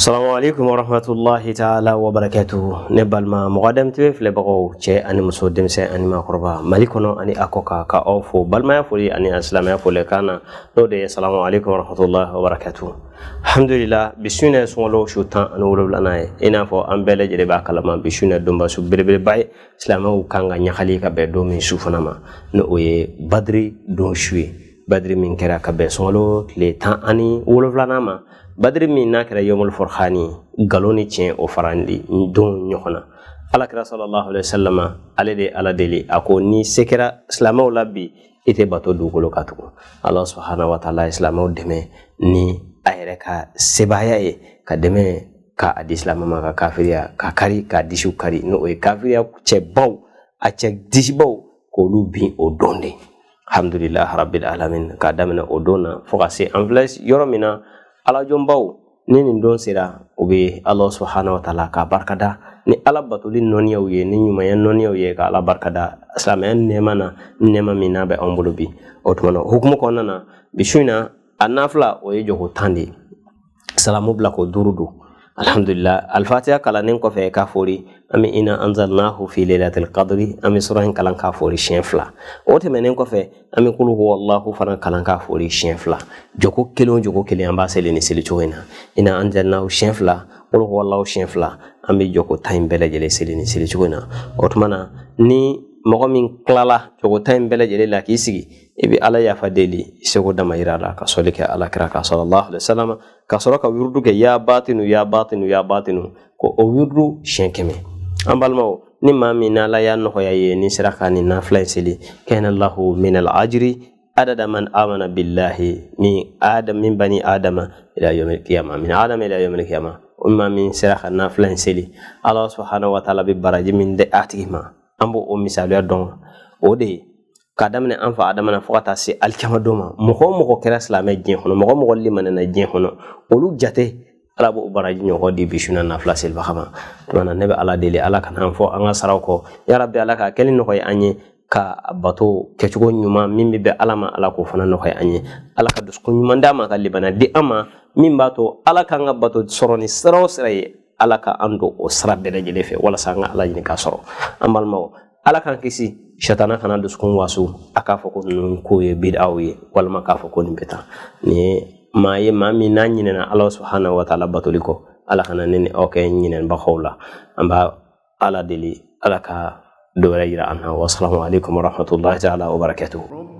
salamu alaikum wa rahmatulahi taala wa ne balima mɔgɔ dɛmɛ filɛbagaw cɛ ani muso denmisɛn ani maakɔrɔba mali kɔnɔ ani a kɔ kan ka aw fo balimaya foli ani silamɛya foli kan na n'o de ye salamu alaikum wa rahmatulahi wa barakatuhu alhamdulilah bisunɛ sunkalo su tan ani wolonwulanan ye i n'a fɔ an bɛɛ lajɛlen b'a kalama bisunɛ donba su belebeleba ye silamɛw kan ka ɲagali ka bɛn don min su fana ma ni o ye badiri don su ye badiri min kɛra ka bɛn sunkalo tile tan ani wolonfilanan ma badiri min n'a kɛra yomul furhani nkalon ni tiɲɛ o farali don ɲɔgɔn na alakira sallallahu alaihi wasallam ale de ala deli a ko ni se kɛra silamɛw la bi i tɛ bato dugukolo kan tugun ala subahana wa taala ye silamɛw dɛmɛ ni a yɛrɛ ka sebaya ye ka dɛmɛ ka a di silamɛ ma ka kafiriya ka kari ka disiw kari n'o ye kafiriya cɛbaw a cɛ disibaw k'olu bin o dɔn de alhamdulilah rabbil alamin k'a daminɛ o don na fo ka se an filɛ yɔrɔ min na alajɔnbaw ni nin don sera u bɛ ala subahana wa taala k'a barikada ni ala batoli nɔniyaw ye ni ɲumanya nɔniyaw ye ka ala barikada silamɛya nɛɛma na nɛɛma min n'a bɛ an bolo bi o tuma na hukumu kɔnɔna na bi su in na a nafila o ye jɔko tan de salamu bila ko duuru don alhamdulillah alfatiha kalannen kɔfɛ k'a fori ami bɛ ina anzalnahu fi lailatul qadri an bɛ sura in kalan k'a fori siɲɛ fila o tɛmɛnen kɔfɛ an bɛ kulu huwalahu fana kalan k'a fori siɲɛ fila jogo kelen o jogo kelen an b'a seli nin seli cogo in na ina anzalnahu siɲɛ fila kulu huwalahu siɲɛ fila an bɛ jogo ta in bɛɛ lajɛlen seli nin seli cogo in na o tuma na ni mɔgɔ min tilala jogo ta in bɛɛ lajɛlen la k'i sigi i bɛ ala yafa deli i seko dama yira la ka sɔli kɛ ala kira kan sallallahu alaihi wasallam ka sɔrɔ ka wurudu kɛ ya batinu ya batinu ya batinu ko o wurudu siɲɛ kɛmɛ an balimaw ni maa min n'ala y'a nɔgɔya ye ni sera ka nin nafila in seli kɛnɛlahu minal ajiri adada man amana billahi ni adam min bani adama ila yawmil qiyamah min adama ila yawmil qiyama umma min sera ka nafila in seli ala subhanahu wa ta'ala bi baraji min de a tigi ma an b'o misaliya dɔn o de ye ka daminɛ an fa adama na ka taa se alikiyama don ma mɔgɔ mɔgɔ kɛra silamɛ diɲɛ kɔnɔ mɔgɔ mɔgɔ limanɛna diɲɛ kɔnɔ olu jate ala b'o baraji ɲɔgɔn di bisuna nafila selibaga ma tuma ne bɛ ala deli ala kana an fɔ an ka saraw kɔ yarabi ala ka kɛli nɔgɔya an ye ka bato kɛcogo ɲuman min bɛ bɛn ala ma ala k'o fana nɔgɔya an ye ala ka dusukun ɲuman d'a ma ka libana di an ma min b'a to ala k'an ka bato sɔrɔ ni sira o sira ye ala ka an don o sira bɛɛ lajɛlen fɛ walasa an ka ala ɲini k'a sɔrɔ an balimaw ala k'an kisi shatana kana dusukun wasu a k'a fɔ ko ninnu kow ye bidaw ye walama k'a fɔ ko nin bɛ tan nin ye maa ye maa min n'a ɲinɛna ala subahana wataala batoli kɔ ala kana ne ni aw kɛ ɲinɛnibagaw la an b'a ala deli ala ka dɔ wɛrɛ yira an na wasalamu alaikum warahmatullahi taala wabarakatuhu